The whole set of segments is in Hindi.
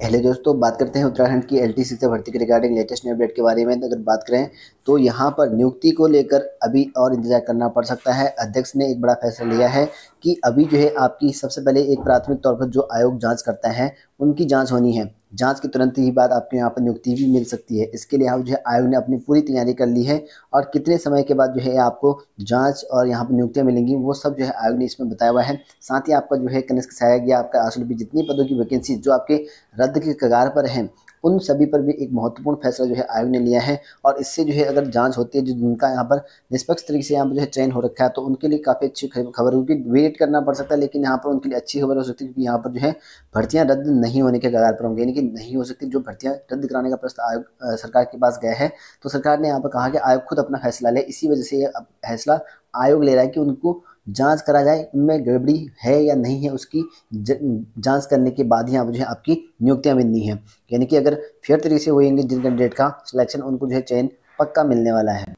पहले दोस्तों बात करते हैं उत्तराखंड की एल से भर्ती के रिगार्डिंग लेटेस्ट न्यू अपडेट के बारे में अगर बात करें तो यहाँ पर नियुक्ति को लेकर अभी और इंतजार करना पड़ सकता है अध्यक्ष ने एक बड़ा फैसला लिया है कि अभी जो है आपकी सबसे पहले एक प्राथमिक तौर पर जो आयोग जांच करता है उनकी जांच होनी है जांच के तुरंत ही बाद आपको यहाँ पर नियुक्ति भी मिल सकती है इसके लिए जो है आयोग ने अपनी पूरी तैयारी कर ली है और कितने समय के बाद जो है आपको जांच और यहाँ पर नियुक्तियाँ मिलेंगी वो सब जो है आयोग ने इसमें बताया हुआ है साथ ही आपका जो है कनिष्क सहायक या आपका आसल भी जितनी पदों की वैकेंसी जो आपके रद्द के कगार पर हैं उन सभी पर भी एक महत्वपूर्ण फैसला जो है आयोग ने लिया है और इससे जो है अगर जाँच होती है जो जिनका यहाँ पर निष्पक्ष तरीके से यहाँ पर जो है चयन हो रखा है तो उनके लिए काफ़ी अच्छी खबर होगी वेट करना पड़ सकता है लेकिन यहाँ पर उनके लिए अच्छी खबर हो सकती है क्योंकि यहाँ पर जो है भर्तियाँ रद्द नहीं होने के कगार पर होंगे यानी कि नहीं हो सकती जो भर्तियाँ रद्द कराने का प्रस्ताव आयोग सरकार के पास गया है तो सरकार ने यहाँ पर कहा कि आयोग खुद अपना फैसला ले इसी वजह से यह फैसला आयोग ले रहा है कि उनको जांच करा जाए उनमें गड़बड़ी है या नहीं है उसकी जांच करने के बाद ही आप जो है आपकी नियुक्तियां मिलनी है यानी कि अगर फेयर तरीके से होएंगे जिन कैंडिडेट का सिलेक्शन उनको जो है चयन पक्का मिलने वाला है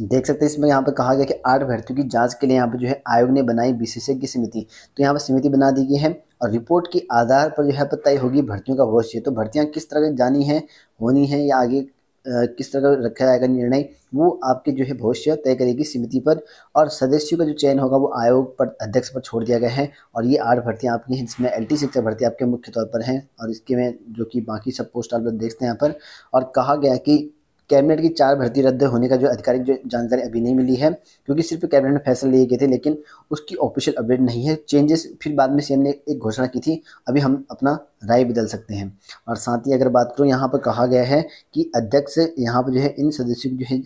देख सकते हैं इसमें यहाँ पर कहा गया कि आठ भर्तियों की जांच के लिए यहाँ पर जो है आयोग ने बनाई विशेषज्ञ समिति तो यहाँ पर समिति बना दी गई है और रिपोर्ट के आधार पर जो है तय होगी भर्तियों का भविष्य तो भर्तियाँ किस तरह जानी है होनी है या आगे किस तरह का रखा जाएगा निर्णय वो आपके जो है भविष्य तय करेगी समिति पर और सदस्यों का जो चयन होगा वो आयोग पर अध्यक्ष पर छोड़ दिया गया है और ये आठ भर्तियाँ आपकी हैं जिसमें एल टी शिक्षा भर्ती आपके मुख्य तौर पर हैं और इसके में जो कि बाकी सब पोस्ट आप लोग देखते हैं यहाँ पर और कहा गया कि कैबिनेट की चार भर्ती रद्द होने का जो आधिकारिक जो जानकारी अभी नहीं मिली है क्योंकि सिर्फ कैबिनेट में फैसले लिए गए थे लेकिन उसकी ऑफिशियल अपडेट नहीं है चेंजेस फिर बाद में सीएम ने एक घोषणा की थी अभी हम अपना राय बदल सकते हैं और साथ ही अगर बात करूँ यहाँ पर कहा गया है कि अध्यक्ष यहाँ पर जो है इन सदस्यों की जो है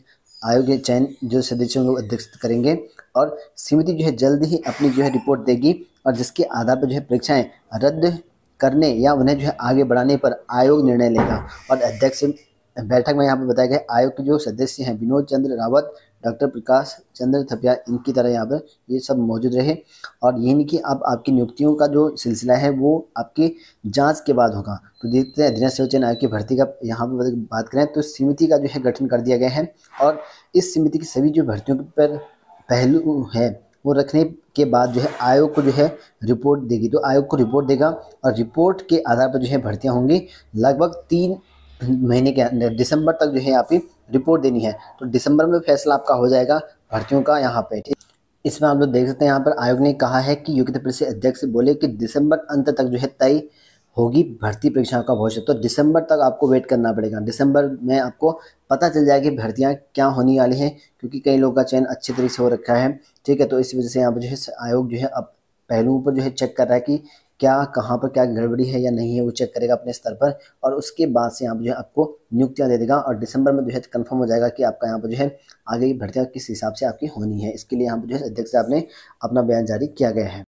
आयोग के चयन जो सदस्यों को अध्यक्ष करेंगे और समिति जो है जल्द ही अपनी जो है रिपोर्ट देगी और जिसके आधार पर जो है परीक्षाएं रद्द करने या उन्हें जो है आगे बढ़ाने पर आयोग निर्णय लेगा और अध्यक्ष बैठक में यहाँ पर बताया गया आयोग के जो सदस्य हैं विनोद चंद्र रावत डॉक्टर प्रकाश चंद्र थपिया इनकी तरह यहाँ पर ये सब मौजूद रहे और नहीं कि अब आपकी नियुक्तियों का जो सिलसिला है वो आपकी जांच के बाद होगा तो देखते हैं अधीनस्थ सेवचन आयोग की भर्ती का यहाँ पर बात करें तो समिति का जो है गठन कर दिया गया है और इस समिति की सभी जो भर्तियों पर पहलू है वो रखने के बाद जो है आयोग को जो है रिपोर्ट देगी तो आयोग को रिपोर्ट देगा और रिपोर्ट के आधार पर जो है भर्तियाँ होंगी लगभग तीन महीने के अंदर दिसंबर तक जो है आपकी रिपोर्ट देनी है तो दिसंबर में फैसला आपका हो जाएगा भर्तियों का यहाँ पे इसमें आप लोग देख सकते हैं यहाँ पर आयोग ने कहा है कि यूके प्रदेश अध्यक्ष बोले कि दिसंबर अंत तक जो है तय होगी भर्ती परीक्षाओं का भविष्य तो दिसंबर तक आपको वेट करना पड़ेगा दिसंबर में आपको पता चल जाएगा कि भर्तियाँ क्या होने वाली हैं क्योंकि कई लोगों का चयन अच्छे तरीके से हो रखा है ठीक है तो इस वजह से यहाँ पर जो है आयोग जो है अब पहलुओं पर जो है चेक कर रहा है कि क्या कहाँ पर क्या गड़बड़ी है या नहीं है वो चेक करेगा अपने स्तर पर और उसके बाद से यहाँ पर जो है आपको नियुक्तियाँ दे देगा और दिसंबर में जो है कन्फर्म हो जाएगा कि आपका यहाँ पर जो है आगे की भर्तियाँ किस हिसाब से आपकी होनी है इसके लिए यहाँ पर जो है अध्यक्ष साहब ने अपना बयान जारी किया गया है